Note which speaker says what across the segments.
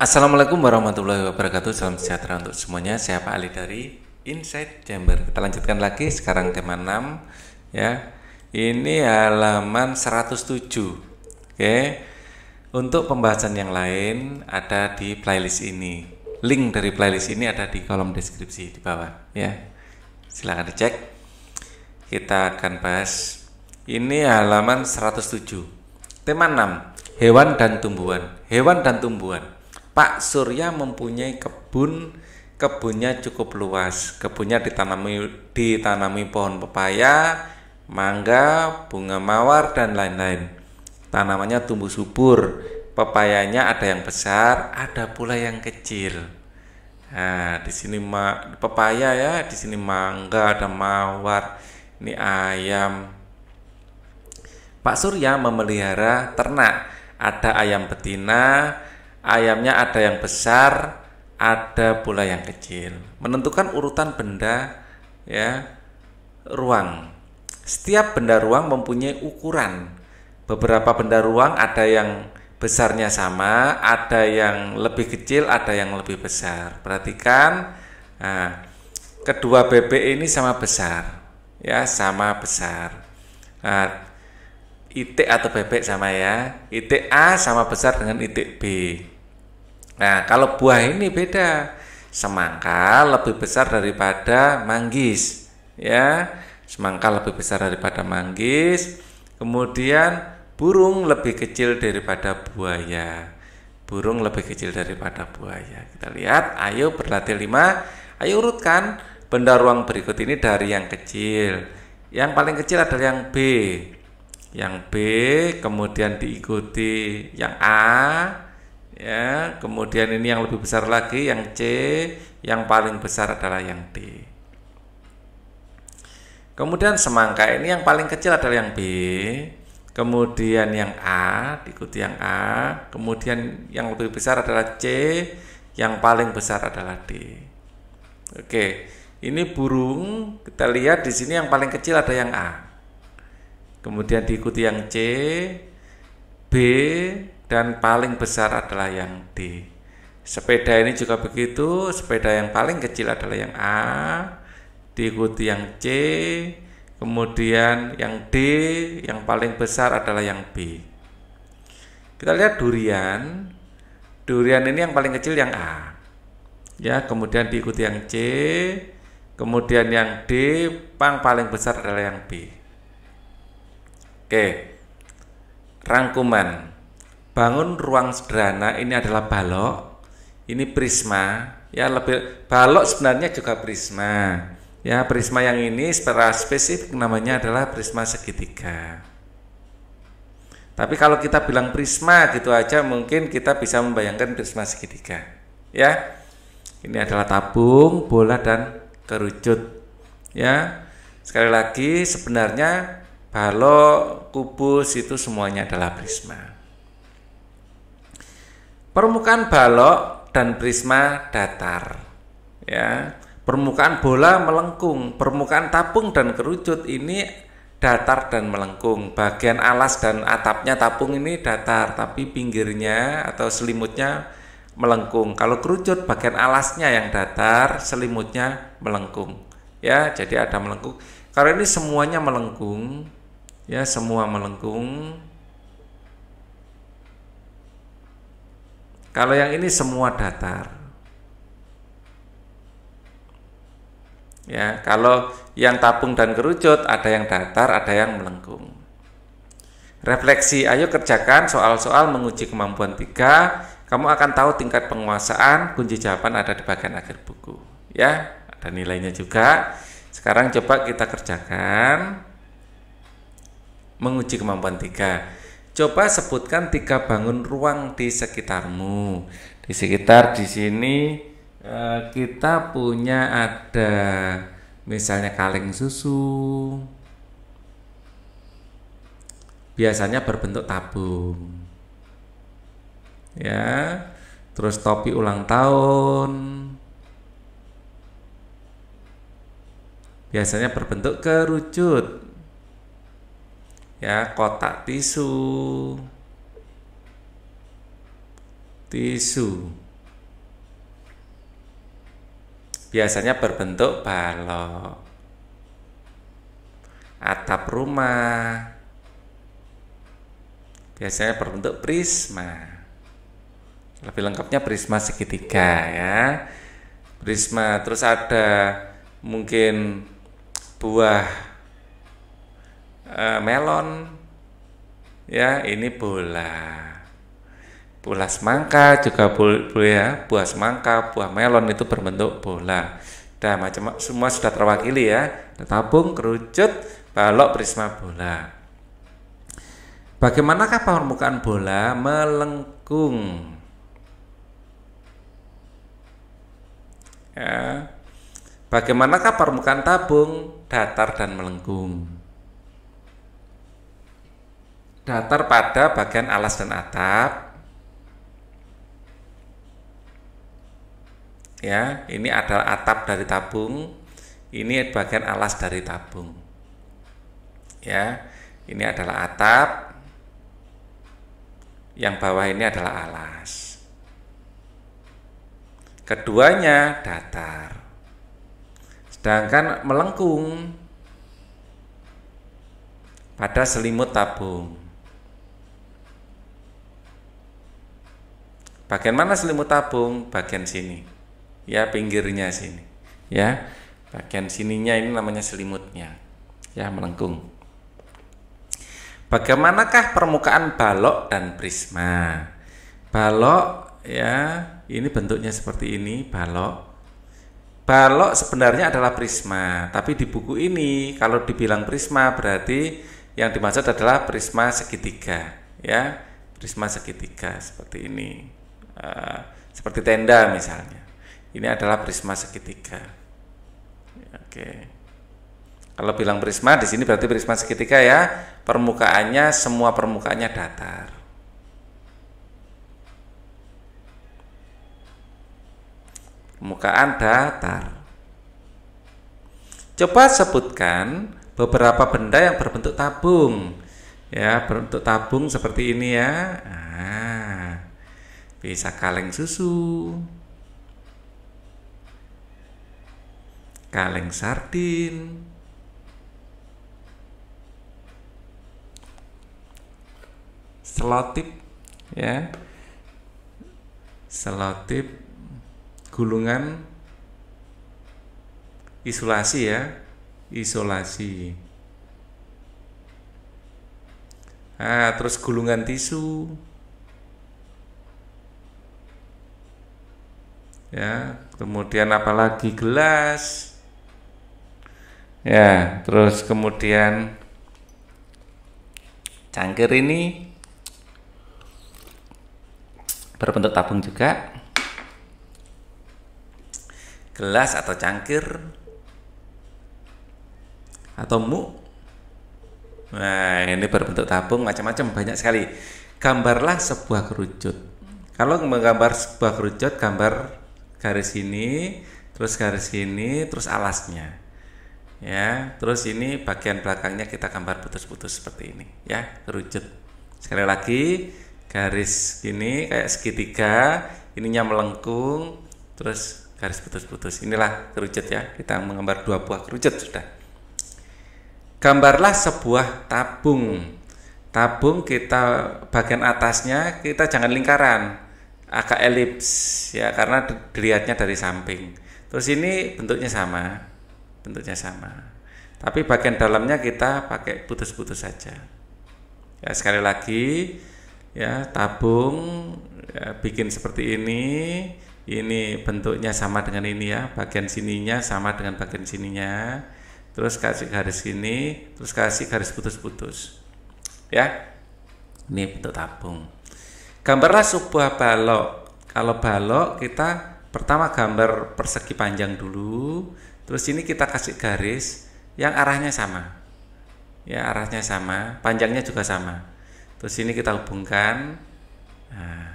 Speaker 1: Assalamualaikum warahmatullahi wabarakatuh Salam sejahtera untuk semuanya Saya Pak Ali dari Inside Chamber Kita lanjutkan lagi sekarang tema 6 ya. Ini halaman 107 Oke Untuk pembahasan yang lain Ada di playlist ini Link dari playlist ini ada di kolom deskripsi di bawah ya. Silahkan dicek Kita akan bahas Ini halaman 107 Tema 6 Hewan dan tumbuhan Hewan dan tumbuhan Pak Surya mempunyai kebun kebunnya cukup luas kebunnya ditanami ditanami pohon pepaya mangga bunga mawar dan lain-lain tanamannya tumbuh subur pepayanya ada yang besar ada pula yang kecil Nah, di sini ma pepaya ya, di sini mangga, ada mawar, ini ayam. Pak Surya memelihara ternak, ada ayam betina, ayamnya ada yang besar, ada pula yang kecil. Menentukan urutan benda ya ruang. Setiap benda ruang mempunyai ukuran. Beberapa benda ruang ada yang besarnya sama, ada yang lebih kecil, ada yang lebih besar. Perhatikan, nah, kedua bebek ini sama besar, ya sama besar. Nah, itik atau bebek sama ya, itik A sama besar dengan itik B. Nah, kalau buah ini beda. Semangka lebih besar daripada manggis, ya. Semangka lebih besar daripada manggis. Kemudian burung lebih kecil daripada buaya. Burung lebih kecil daripada buaya. Kita lihat, ayo berlatih lima. Ayo urutkan benda ruang berikut ini dari yang kecil. Yang paling kecil adalah yang B. Yang B kemudian diikuti yang A, ya kemudian ini yang lebih besar lagi yang C yang paling besar adalah yang D kemudian semangka ini yang paling kecil adalah yang B kemudian yang A diikuti yang A kemudian yang lebih besar adalah C yang paling besar adalah D oke ini burung kita lihat di sini yang paling kecil ada yang A kemudian diikuti yang C B dan paling besar adalah yang D. Sepeda ini juga begitu, sepeda yang paling kecil adalah yang A, diikuti yang C, kemudian yang D, yang paling besar adalah yang B. Kita lihat durian. Durian ini yang paling kecil yang A. Ya, kemudian diikuti yang C, kemudian yang D, pang paling besar adalah yang B. Oke. Rangkuman bangun ruang sederhana ini adalah balok ini prisma ya lebih balok sebenarnya juga prisma ya prisma yang ini secara spesifik namanya adalah prisma segitiga tapi kalau kita bilang prisma gitu aja mungkin kita bisa membayangkan prisma segitiga ya ini adalah tabung bola dan kerucut ya sekali lagi sebenarnya balok kubus itu semuanya adalah prisma Permukaan balok dan prisma datar. Ya, permukaan bola melengkung, permukaan tabung dan kerucut ini datar dan melengkung. Bagian alas dan atapnya tabung ini datar, tapi pinggirnya atau selimutnya melengkung. Kalau kerucut bagian alasnya yang datar, selimutnya melengkung. Ya, jadi ada melengkung. Karena ini semuanya melengkung, ya semua melengkung Kalau yang ini semua datar. Ya, kalau yang tabung dan kerucut ada yang datar, ada yang melengkung. Refleksi, ayo kerjakan soal-soal menguji kemampuan tiga. Kamu akan tahu tingkat penguasaan, kunci jawaban ada di bagian akhir buku. Ya, ada nilainya juga. Sekarang coba kita kerjakan menguji kemampuan tiga. Coba sebutkan tiga bangun ruang di sekitarmu. Di sekitar di sini eh, kita punya ada misalnya kaleng susu. Biasanya berbentuk tabung. Ya. Terus topi ulang tahun. Biasanya berbentuk kerucut ya kotak tisu tisu biasanya berbentuk balok atap rumah biasanya berbentuk prisma lebih lengkapnya prisma segitiga ya prisma terus ada mungkin buah Eh, melon ya ini bola bola semangka juga boleh ya buah semangka buah melon itu berbentuk bola dan macam semua sudah terwakili ya tabung kerucut balok prisma bola bagaimanakah permukaan bola melengkung ya bagaimanakah permukaan tabung datar dan melengkung datar pada bagian alas dan atap. Ya, ini adalah atap dari tabung. Ini bagian alas dari tabung. Ya, ini adalah atap. Yang bawah ini adalah alas. Keduanya datar. Sedangkan melengkung pada selimut tabung. Bagian mana selimut tabung? Bagian sini. Ya, pinggirnya sini. Ya. Bagian sininya ini namanya selimutnya. Ya, melengkung. Bagaimanakah permukaan balok dan prisma? Balok ya, ini bentuknya seperti ini, balok. Balok sebenarnya adalah prisma, tapi di buku ini kalau dibilang prisma berarti yang dimaksud adalah prisma segitiga, ya. Prisma segitiga seperti ini. Eh, seperti tenda misalnya. Ini adalah prisma segitiga. Ya, oke. Kalau bilang prisma di sini berarti prisma segitiga ya, permukaannya semua permukaannya datar. Permukaan datar. Coba sebutkan beberapa benda yang berbentuk tabung. Ya, berbentuk tabung seperti ini ya. Nah, bisa kaleng susu kaleng sardin selotip ya selotip gulungan isolasi ya isolasi nah, terus gulungan tisu ya kemudian apalagi gelas ya terus kemudian cangkir ini berbentuk tabung juga gelas atau cangkir atau muk nah ini berbentuk tabung macam-macam banyak sekali gambarlah sebuah kerucut kalau menggambar sebuah kerucut gambar garis ini terus garis ini terus alasnya ya terus ini bagian belakangnya kita gambar putus-putus seperti ini ya kerucut sekali lagi garis ini kayak segitiga ininya melengkung terus garis putus-putus inilah kerucut ya kita menggambar dua buah kerucut sudah gambarlah sebuah tabung tabung kita bagian atasnya kita jangan lingkaran agak elips ya karena dilihatnya dari samping. Terus ini bentuknya sama, bentuknya sama. Tapi bagian dalamnya kita pakai putus-putus saja. Ya sekali lagi ya tabung ya, bikin seperti ini. Ini bentuknya sama dengan ini ya, bagian sininya sama dengan bagian sininya. Terus kasih garis ini, terus kasih garis putus-putus. Ya. Ini bentuk tabung. Gambarlah sebuah balok. Kalau balok kita pertama gambar persegi panjang dulu, terus ini kita kasih garis yang arahnya sama. Ya, arahnya sama, panjangnya juga sama. Terus ini kita hubungkan. Nah,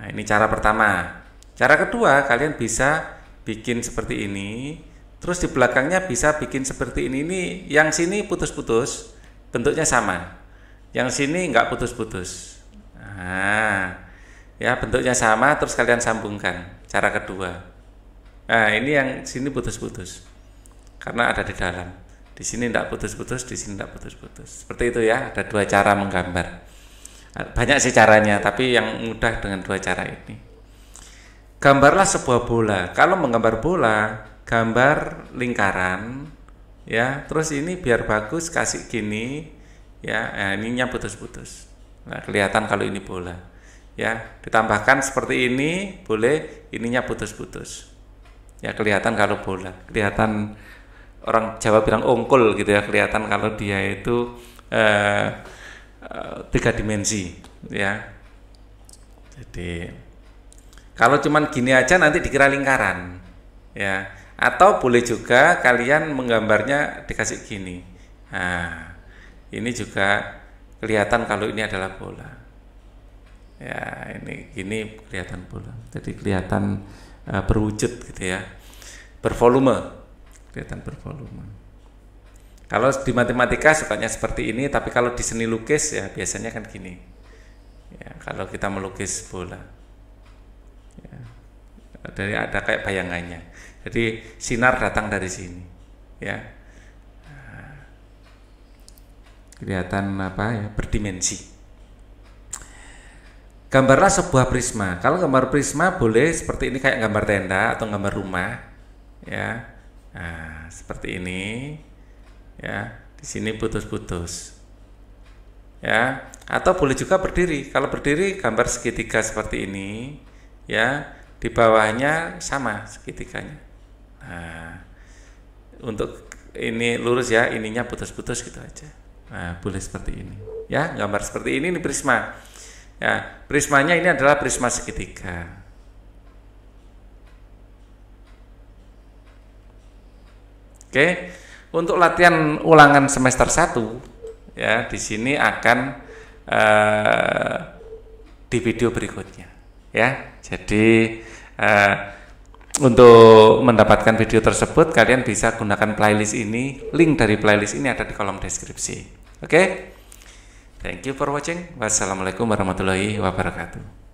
Speaker 1: nah ini cara pertama. Cara kedua, kalian bisa bikin seperti ini, terus di belakangnya bisa bikin seperti ini. Ini yang sini putus-putus, bentuknya sama. Yang sini nggak putus-putus. Nah, ya bentuknya sama terus kalian sambungkan cara kedua. Nah, ini yang sini putus-putus. Karena ada di dalam. Di sini tidak putus-putus, di sini tidak putus-putus. Seperti itu ya, ada dua cara menggambar. Banyak sih caranya, tapi yang mudah dengan dua cara ini. Gambarlah sebuah bola. Kalau menggambar bola, gambar lingkaran ya terus ini biar bagus kasih gini ya nah, ininya putus-putus Nah, kelihatan kalau ini bola. Ya, ditambahkan seperti ini, boleh ininya putus-putus. Ya, kelihatan kalau bola. Kelihatan orang Jawa bilang ongkol gitu ya, kelihatan kalau dia itu eh, tiga dimensi, ya. Jadi kalau cuman gini aja nanti dikira lingkaran, ya. Atau boleh juga kalian menggambarnya dikasih gini. Nah, ini juga kelihatan kalau ini adalah bola. Ya, ini ini kelihatan bola. Jadi kelihatan uh, berwujud gitu ya. Bervolume. Kelihatan bervolume. Kalau di matematika sukanya seperti ini, tapi kalau di seni lukis ya biasanya kan gini. Ya, kalau kita melukis bola, ya, dari ada kayak bayangannya. Jadi sinar datang dari sini, ya kelihatan apa ya berdimensi. Gambarlah sebuah prisma. Kalau gambar prisma boleh seperti ini kayak gambar tenda atau gambar rumah, ya. Nah, seperti ini, ya. Di sini putus-putus, ya. Atau boleh juga berdiri. Kalau berdiri gambar segitiga seperti ini, ya. Di bawahnya sama segitiganya. Nah, untuk ini lurus ya, ininya putus-putus gitu aja. Nah, boleh seperti ini. Ya, gambar seperti ini ini prisma. Ya, prismanya ini adalah prisma segitiga. Oke. Untuk latihan ulangan semester 1 ya, di sini akan eh, di video berikutnya ya. Jadi eh, untuk mendapatkan video tersebut kalian bisa gunakan playlist ini. Link dari playlist ini ada di kolom deskripsi. Oke. Okay? Thank you for watching. Wassalamualaikum warahmatullahi wabarakatuh.